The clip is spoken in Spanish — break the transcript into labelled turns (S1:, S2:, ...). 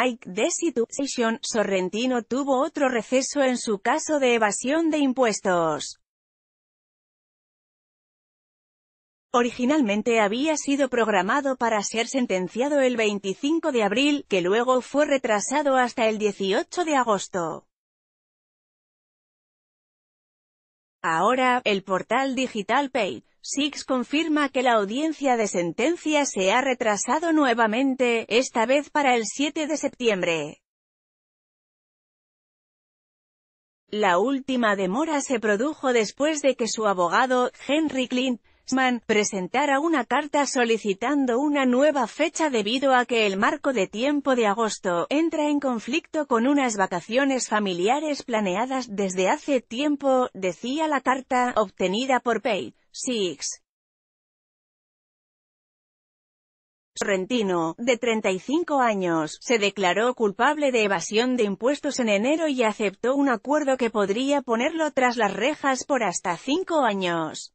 S1: Mike DeSitu, Situation, Sorrentino tuvo otro receso en su caso de evasión de impuestos. Originalmente había sido programado para ser sentenciado el 25 de abril, que luego fue retrasado hasta el 18 de agosto. Ahora, el portal digital Pay. Six confirma que la audiencia de sentencia se ha retrasado nuevamente, esta vez para el 7 de septiembre. La última demora se produjo después de que su abogado, Henry Clinton, presentara una carta solicitando una nueva fecha debido a que el marco de tiempo de agosto entra en conflicto con unas vacaciones familiares planeadas desde hace tiempo, decía la carta, obtenida por Page. Six. Sorrentino, de 35 años, se declaró culpable de evasión de impuestos en enero y aceptó un acuerdo que podría ponerlo tras las rejas por hasta cinco años.